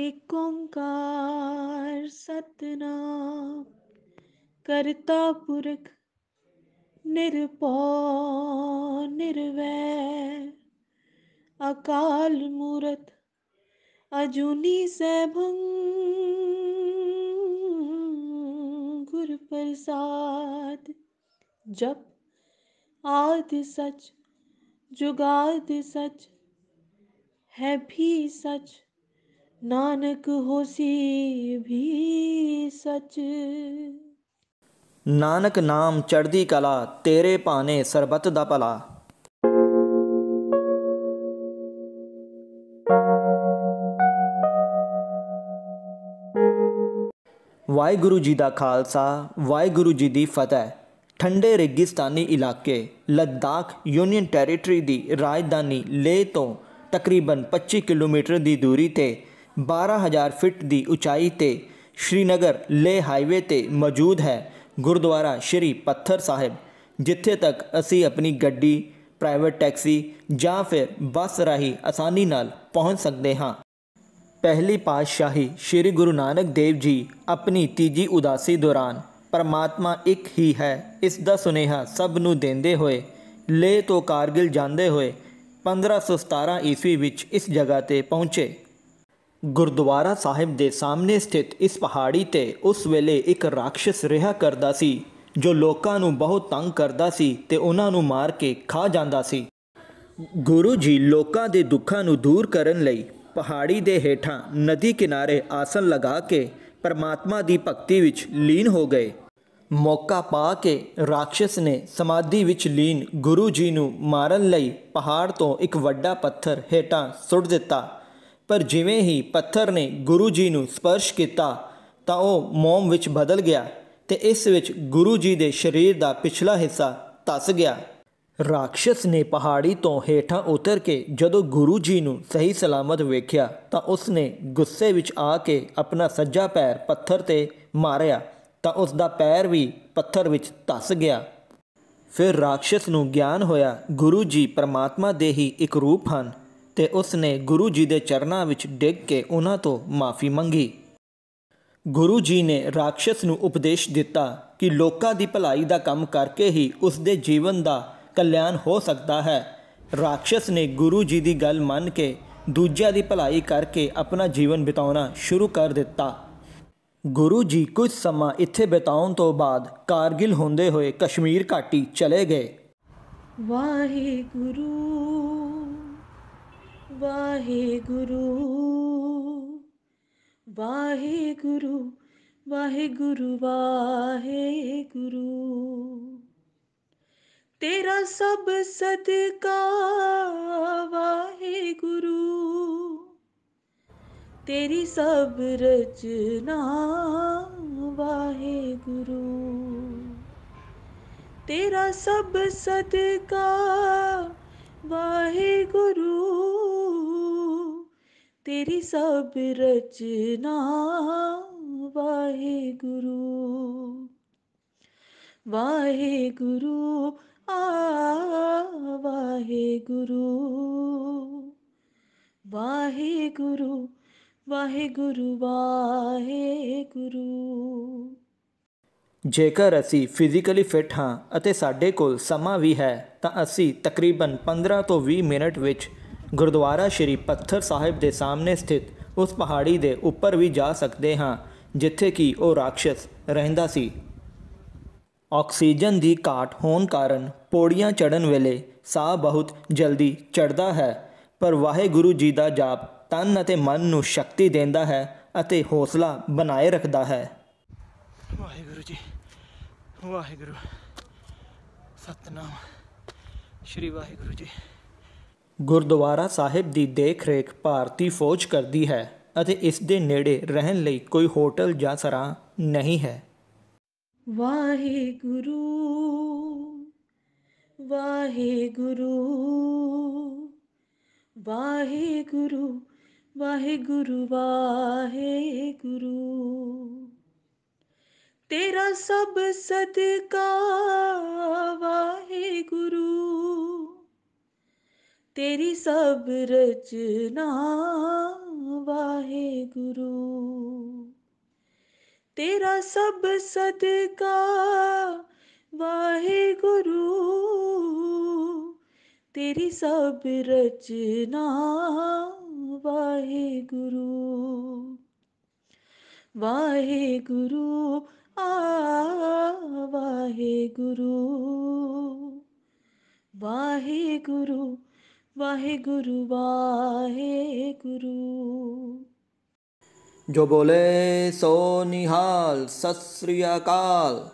एक ओंकार सतनाम करता पुरख निरपौ निर्वै अकाल मूरत अजूनी सैभंग गुर प्रसाद जप आदि सच जुगाद सच है भी सच ਨਾਨਕ ਹੋਸੀ ਵੀ ਸਚ ਨਾਨਕ ਨਾਮ ਚੜਦੀ ਕਲਾ ਤੇਰੇ ਭਾਣੇ ਸਰਬਤ ਦਾ ਭਲਾ ਵਾਹਿਗੁਰੂ ਜੀ ਦਾ ਖਾਲਸਾ ਵਾਹਿਗੁਰੂ ਜੀ ਦੀ ਫਤਿਹ ਠੰਡੇ ਰੇਗਿਸਤਾਨੀ ਇਲਾਕੇ ਲੱਦਾਖ ਯੂਨੀਅਨ ਟੈਰੀਟਰੀ ਦੀ ਰਾਜਧਾਨੀ ਲੇਹ ਤੋਂ ਤਕਰੀਬਨ 25 ਕਿਲੋਮੀਟਰ ਦੀ ਦੂਰੀ ਤੇ 12000 ਫੀਟ ਦੀ ਉਚਾਈ ਤੇ ਸ਼੍ਰੀਨਗਰ ਲੇ ਹਾਈਵੇ ਤੇ ਮੌਜੂਦ ਹੈ ਗੁਰਦੁਆਰਾ ਸ਼੍ਰੀ ਪੱਥਰ ਸਾਹਿਬ ਜਿੱਥੇ ਤੱਕ ਅਸੀਂ ਆਪਣੀ ਗੱਡੀ ਪ੍ਰਾਈਵੇਟ ਟੈਕਸੀ ਜਾਂ ਫਿਰ ਬੱਸ ਰਾਹੀਂ ਆਸਾਨੀ ਨਾਲ ਪਹੁੰਚ ਸਕਦੇ ਹਾਂ ਪਹਿਲੀ ਪਾਤਸ਼ਾਹੀ ਸ਼੍ਰੀ ਗੁਰੂ ਨਾਨਕ ਦੇਵ ਜੀ ਆਪਣੀ ਤੀਜੀ ਉਦਾਸੀ ਦੌਰਾਨ ਪਰਮਾਤਮਾ ਇੱਕ ਹੀ ਹੈ ਇਸ ਦਾ ਸੁਨੇਹਾ ਸਭ ਨੂੰ ਦਿੰਦੇ ਹੋਏ ਲੇ ਤੋਂ ਕਾਰਗਿਲ ਜਾਂਦੇ ਹੋਏ 1517 ਈਸਵੀ ਵਿੱਚ ਇਸ ਜਗ੍ਹਾ ਤੇ ਪਹੁੰਚੇ ਗੁਰਦੁਆਰਾ ਸਾਹਿਬ ਦੇ ਸਾਹਮਣੇ ਸਥਿਤ ਇਸ ਪਹਾੜੀ ਤੇ ਉਸ ਵੇਲੇ ਇੱਕ ਰਾਖਸ਼ ਰਿਹਾ ਕਰਦਾ ਸੀ ਜੋ ਲੋਕਾਂ ਨੂੰ ਬਹੁਤ ਤੰਗ ਕਰਦਾ ਸੀ ਤੇ ਉਹਨਾਂ ਨੂੰ ਮਾਰ ਕੇ ਖਾ ਜਾਂਦਾ ਸੀ ਗੁਰੂ ਜੀ ਲੋਕਾਂ ਦੇ ਦੁੱਖਾਂ ਨੂੰ ਦੂਰ ਕਰਨ ਲਈ ਪਹਾੜੀ ਦੇ ਹੇਠਾਂ ਨਦੀ ਕਿਨਾਰੇ ਆਸਨ ਲਗਾ ਕੇ ਪਰਮਾਤਮਾ ਦੀ ਭਗਤੀ ਵਿੱਚ ਲੀਨ ਹੋ ਗਏ ਮੌਕਾ ਪਾ ਕੇ ਰਾਖਸ਼ ਨੇ ਸਮਾਧੀ ਵਿੱਚ ਲੀਨ ਗੁਰੂ ਜੀ ਨੂੰ ਮਾਰਨ ਲਈ ਪਹਾੜ ਤੋਂ ਇੱਕ ਵੱਡਾ ਪੱਥਰ ਹੇਠਾਂ ਸੁੱਟ ਦਿੱਤਾ ਪਰ ਜਿਵੇਂ ਹੀ ਪੱਥਰ ਨੇ ਗੁਰੂ ਜੀ ਨੂੰ ਸਪਰਸ਼ ਕੀਤਾ ਤਾਂ ਉਹ ਮੋਮ ਵਿੱਚ ਬਦਲ ਗਿਆ ਤੇ ਇਸ ਵਿੱਚ ਗੁਰੂ ਜੀ ਦੇ ਸਰੀਰ ਦਾ ਪਿਛਲਾ ਹਿੱਸਾ ਧਸ ਗਿਆ ਰਾਖਸ਼ਸ ਨੇ ਪਹਾੜੀ ਤੋਂ ਹੇਠਾਂ ਉਤਰ ਕੇ ਜਦੋਂ ਗੁਰੂ ਜੀ ਨੂੰ ਸਹੀ ਸਲਾਮਤ ਵੇਖਿਆ ਤਾਂ ਉਸ ਨੇ ਗੁੱਸੇ ਵਿੱਚ ਆ ਕੇ ਆਪਣਾ ਸੱਜਾ ਪੈਰ ਪੱਥਰ ਤੇ ਮਾਰਿਆ ਤਾਂ ਉਸ ਦਾ ਪੈਰ ਵੀ ਪੱਥਰ ਵਿੱਚ ਧਸ ਗਿਆ ਫਿਰ ਰਾਖਸ਼ਸ ਨੂੰ ਗਿਆਨ ਹੋਇਆ ਗੁਰੂ ਜੀ ਪਰਮਾਤਮਾ ਦੇ ਹੀ ਇੱਕ ਰੂਪ ਹਨ ਤੇ ਉਸ ਨੇ ਗੁਰੂ ਜੀ ਦੇ ਚਰਨਾਂ ਵਿੱਚ ਡਿੱਗ ਕੇ ਉਹਨਾਂ ਤੋਂ ਮਾਫੀ ਮੰਗੀ ਗੁਰੂ ਜੀ ਨੇ ਰਾਖਸ਼ ਨੂੰ ਉਪਦੇਸ਼ ਦਿੱਤਾ ਕਿ ਲੋਕਾਂ ਦੀ ਭਲਾਈ ਦਾ ਕੰਮ ਕਰਕੇ ਹੀ ਉਸ ਦੇ ਜੀਵਨ ਦਾ ਕਲਿਆਣ ਹੋ ਸਕਦਾ ਹੈ ਰਾਖਸ਼ ਨੇ ਗੁਰੂ ਜੀ ਦੀ ਗੱਲ ਮੰਨ ਕੇ ਦੂਜਿਆਂ ਦੀ ਭਲਾਈ ਕਰਕੇ ਆਪਣਾ ਜੀਵਨ ਬਿਤਾਉਣਾ ਸ਼ੁਰੂ ਕਰ ਦਿੱਤਾ ਗੁਰੂ ਜੀ ਕੁਝ ਸਮਾਂ ਇੱਥੇ ਬਿਤਾਉਣ ਤੋਂ ਬਾਅਦ ਕਾਰਗਿਲ ਹੁੰਦੇ ਹੋਏ ਕਸ਼ਮੀਰ ਘਾਟੀ ਚਲੇ ਗਏ ਵਾਹਿਗੁਰੂ ਵਾਹਿਗੁਰੂ ਵਾਹਿਗੁਰੂ ਵਾਹਿਗੁਰੂ ਵਾਹਿਗੁਰੂ ਤੇਰਾ ਸਭ ਸਦਕਾ ਵਾਹਿਗੁਰੂ ਤੇਰੀ ਸਭ ਰਚਨਾ ਵਾਹਿਗੁਰੂ ਤੇਰਾ ਸਭ ਸਦਕਾ ਵਾਹਿਗੁਰੂ ਤੇਰੀ ਸਭ ਰਚਨਾ ਵਾਹਿਗੁਰੂ ਵਾਹਿਗੁਰੂ ਆ ਵਾਹਿਗੁਰੂ ਵਾਹਿਗੁਰੂ ਵਾਹਿਗੁਰੂ ਵਾਹਿਗੁਰੂ ਜੇਕਰ ਅਸੀਂ ਫਿਜ਼ੀਕਲੀ ਫਿਟ ਹਾਂ ਅਤੇ ਸਾਡੇ ਕੋਲ ਸਮਾਂ ਵੀ ਹੈ ਤਾਂ ਅਸੀਂ ਤਕਰੀਬਨ 15 ਤੋਂ 20 ਮਿੰਟ ਵਿੱਚ ਗੁਰਦੁਆਰਾ ਸ਼੍ਰੀ ਪੱਥਰ ਸਾਹਿਬ ਦੇ ਸਾਹਮਣੇ ਸਥਿਤ ਉਸ ਪਹਾੜੀ ਦੇ ਉੱਪਰ ਵੀ ਜਾ ਸਕਦੇ ਹਾਂ ਜਿੱਥੇ ਕਿ ਉਹ ਰਾਖਸ਼ ਰਹਿੰਦਾ ਸੀ ਆਕਸੀਜਨ ਦੀ ਘਾਟ ਹੋਣ ਕਾਰਨ ਪੌੜੀਆਂ ਚੜਨ ਵੇਲੇ ਸਾਹ ਬਹੁਤ ਜਲਦੀ ਚੜਦਾ ਹੈ ਪਰ ਵਾਹਿਗੁਰੂ ਜੀ ਦਾ ਜਾਪ ਤਨ ਅਤੇ ਮਨ ਨੂੰ ਸ਼ਕਤੀ ਦਿੰਦਾ ਹੈ ਅਤੇ ਹੌਸਲਾ ਬਣਾਏ ਰੱਖਦਾ ਹੈ ਵਾਹਿਗੁਰੂ ਜੀ ਵਾਹਿਗੁਰੂ ਸਤਨਾਮ ਸ਼੍ਰੀ ਵਾਹਿਗੁਰੂ ਜੀ ਗੁਰਦੁਆਰਾ ਸਾਹਿਬ ਦੀ ਦੇਖਰੇਖ ਭਾਰਤੀ ਫੌਜ ਕਰਦੀ ਹੈ ਅਤੇ ਇਸ ਦੇ ਨੇੜੇ ਰਹਿਣ ਲਈ ਕੋਈ ਹੋਟਲ ਜਾਂ ਸਰਾ ਨਹੀਂ ਹੈ ਵਾਹਿਗੁਰੂ ਵਾਹਿਗੁਰੂ ਵਾਹਿਗੁਰੂ ਵਾਹਿਗੁਰੂ ਵਾਹਿਗੁਰੂ ਤੇਰਾ ਸਭ ਸਦਕਾ ਵਾਹਿਗੁਰੂ ਤੇਰੀ ਸਭ ਰਚਨਾ ਵਾਹਿਗੁਰੂ ਤੇਰਾ ਸਭ ਸਦਕਾ ਵਾਹਿਗੁਰੂ ਤੇਰੀ ਸਭ ਰਚਨਾ ਵਾਹਿਗੁਰੂ ਵਾਹਿਗੁਰੂ ਆ ਵਾਹਿਗੁਰੂ ਵਾਹਿਗੁਰੂ ਵਾਹਿਗੁਰੂ ਵਾਹਿਗੁਰੂ ਜੋ ਬੋਲੇ ਸੋ ਨਿਹਾਲ ਸਤਿ ਸ੍ਰੀ ਅਕਾਲ